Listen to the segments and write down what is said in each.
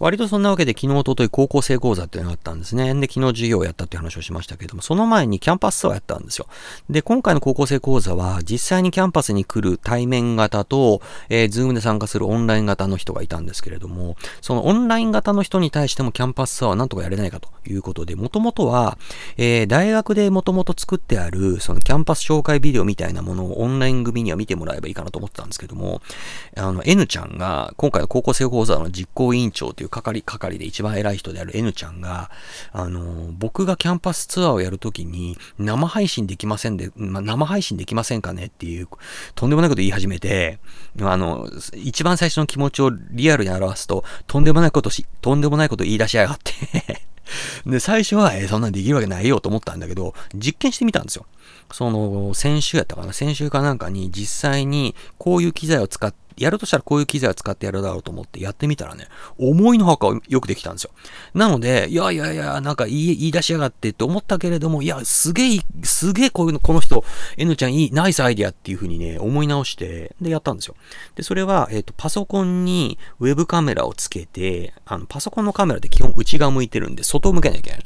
割とそんなわけで昨日、おととい高校生講座っていうのがあったんですね。で、昨日授業をやったっていう話をしましたけども、その前にキャンパスツアーやったんですよ。で、今回の高校生講座は、実際にキャンパスに来る対面型と、えー、ズームで参加するオンライン型の人がいたんですけれども、そのオンライン型の人に対してもキャンパスツアーはなんとかやれないかということで、もともとは、えー、大学でもともと作ってある、そのキャンパス紹介ビデオみたいなものをオンライン組には見てもらえばいいかなと思ってたんですけども、あの、N ちゃんが、今回の高校生講座の実行委員長といういう係係で一番偉い人である N ちゃんが、あの、僕がキャンパスツアーをやるときに、生配信できませんで、ま生配信できませんかねっていう、とんでもないこと言い始めて、あの、一番最初の気持ちをリアルに表すと、とんでもないことし、とんでもないこと言い出しやがって で、最初は、えそんなんできるわけないよと思ったんだけど、実験してみたんですよ。その、先週やったかな先週かなんかに実際にこういう機材を使ってやるとしたらこういう機材を使ってやるだろうと思ってやってみたらね、思いのほかよくできたんですよ。なので、いやいやいや、なんか言い言い出しやがってって思ったけれども、いや、すげえ、すげえこういうの、この人、N ちゃんいい、ナイスアイディアっていう風にね、思い直して、で、やったんですよ。で、それは、えっ、ー、と、パソコンにウェブカメラをつけて、あの、パソコンのカメラって基本内側向いてるんで、外向けなきゃいけない。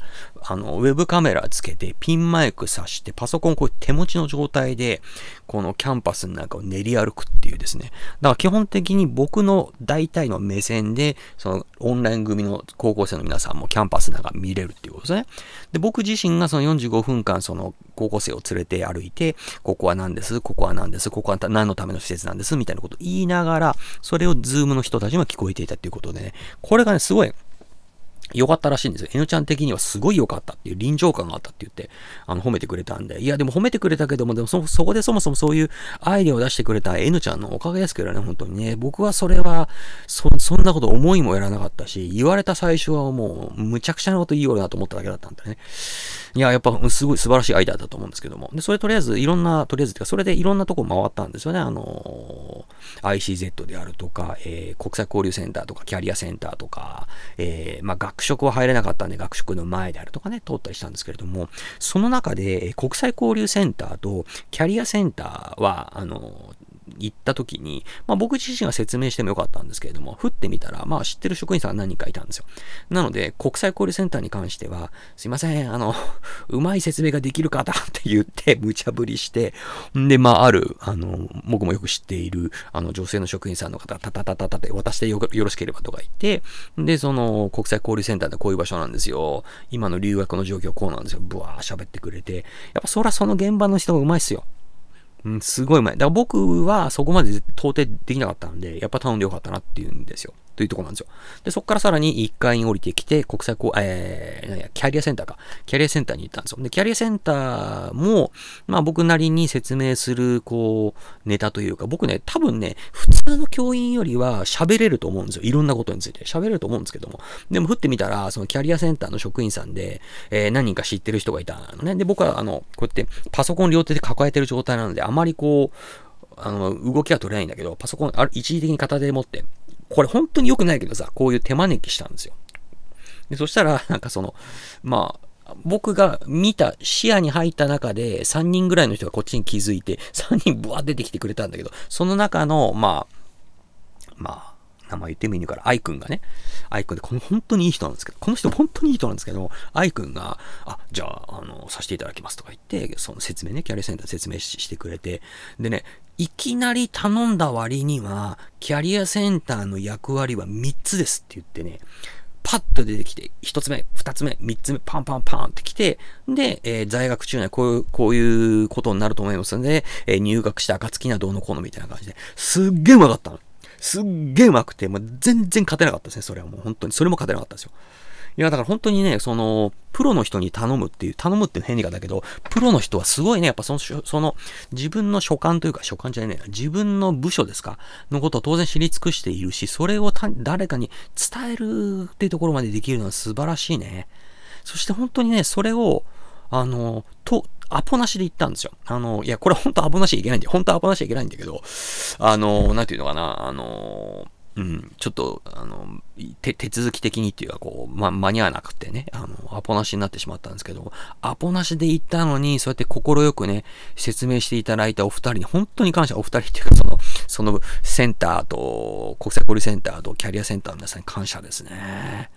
あの、ウェブカメラつけて、ピンマイク挿して、パソコンこう手持ちの状態で、このキャンパスの中を練り歩くっていうですね。だから基本的に僕の大体の目線で、そのオンライン組の高校生の皆さんもキャンパスなんか見れるっていうことですね。で、僕自身がその45分間その高校生を連れて歩いて、ここは何です、ここは何です、ここは何のための施設なんです、みたいなことを言いながら、それをズームの人たちも聞こえていたっていうことでね、これがね、すごい、良かったらしいんですよ。N ちゃん的にはすごい良かったっていう臨場感があったって言って、あの、褒めてくれたんで。いや、でも褒めてくれたけども、でもそ、そこでそもそもそういうアイデアを出してくれた N ちゃんのおかげですけどね、本当にね。僕はそれは、そ、そんなこと思いもやらなかったし、言われた最初はもう、むちゃくちゃなこと言いようだと思っただけだったんだね。いや、やっぱ、すごい素晴らしいアイデアだと思うんですけども。で、それとりあえず、いろんな、とりあえず、それでいろんなとこ回ったんですよね。あの ICZ であるとか、えー、国際交流センターとかキャリアセンターとか、えー、まあ、学食は入れなかったんで学食の前であるとかね、通ったりしたんですけれども、その中で国際交流センターとキャリアセンターは、あの、行った時に、まあ、僕自身が説明してもよかったんですけれども、振ってみたら、まあ、知ってる職員さん何人かいたんですよ。なので、国際交流センターに関しては、すいません、あの、うまい説明ができる方って言って、無茶ぶりして、んで、まあ、ある、あの、僕もよく知っている、あの、女性の職員さんの方タたたたたたって渡してよろしければとか言って、で、その、国際交流センターでこういう場所なんですよ。今の留学の状況こうなんですよ。ブワー喋ってくれて、やっぱそらその現場の人がうまいっすよ。うん、すごいうまい。だから僕はそこまで到底できなかったんで、やっぱ頼んでよかったなっていうんですよ。というところなんですよ。で、そこからさらに1階に降りてきて、国際こう、えー、なんや、キャリアセンターか。キャリアセンターに行ったんですよ。で、キャリアセンターも、まあ僕なりに説明する、こう、ネタというか、僕ね、多分ね、普通の教員よりは喋れると思うんですよ。いろんなことについて。喋れると思うんですけども。でも、降ってみたら、そのキャリアセンターの職員さんで、えー、何人か知ってる人がいたのね。で、僕は、あの、こうやってパソコン両手で抱えてる状態なので、あまりこう、あの、動きは取れないんだけど、パソコン、あ一時的に片手で持って、これ本当に良くないけどさ、こういう手招きしたんですよ。でそしたら、なんかその、まあ、僕が見た、視野に入った中で、3人ぐらいの人がこっちに気づいて、3人ぶわ出てきてくれたんだけど、その中の、まあ、まあ、名前言ってもいいのから、アくんがね、アイ君で、この本当にいい人なんですけど、この人本当にいい人なんですけど、アくんが、あ、じゃあ、あの、させていただきますとか言って、その説明ね、キャリアセンター説明してくれて、でね、いきなり頼んだ割には、キャリアセンターの役割は3つですって言ってね、パッと出てきて、1つ目、2つ目、3つ目、パンパンパンってきて、で、えー、在学中にはこういう、こういうことになると思いますんで、えー、入学した暁にはどうのこうのみたいな感じで、すっげえ上手かったの。すっげえ上手くて、もう全然勝てなかったですね、それはもう本当に。それも勝てなかったですよ。いや、だから本当にね、その、プロの人に頼むっていう、頼むって変にかだけど、プロの人はすごいね、やっぱその、その、自分の所感というか、所感じゃないね、自分の部署ですか、のことを当然知り尽くしているし、それを誰かに伝えるっていうところまでできるのは素晴らしいね。そして本当にね、それを、あの、と、アポなしで行ったんですよ。あの、いや、これ本当アポなしいけないんで、本当アポなしいけないんだけど、あの、なんていうのかな、あの、うん、ちょっと、あの、手、手続き的にっていうか、こう、ま、間に合わなくてね、あの、アポなしになってしまったんですけど、アポなしで行ったのに、そうやって快くね、説明していただいたお二人に、本当に感謝、お二人っていうか、その、そのセンターと、国際交流センターとキャリアセンターの皆さんに感謝ですね。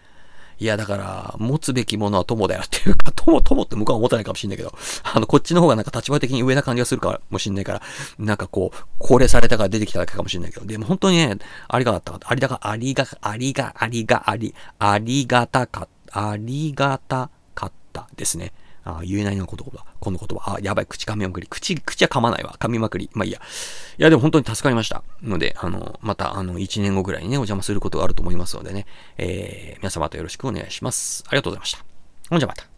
いや、だから、持つべきものは友だよっていうか、友、友って向こうは思ってないかもしんないけど、あの、こっちの方がなんか立場的に上な感じがするかもしんないから、なんかこう、高齢されたから出てきただけかもしんないけど、でも本当にね、ありがたかった。ありが、ありが、ありが、ありが、あり、ありがたか、ありがたかったですね。ああ、言えないな、この言葉。この言葉。あ、やばい、口噛みまくり。口、口は噛まないわ。噛みまくり。まあいいや。いや、でも本当に助かりました。ので、あの、また、あの、1年後ぐらいにね、お邪魔することがあると思いますのでね、えー、皆様とよろしくお願いします。ありがとうございました。ほんじゃまた。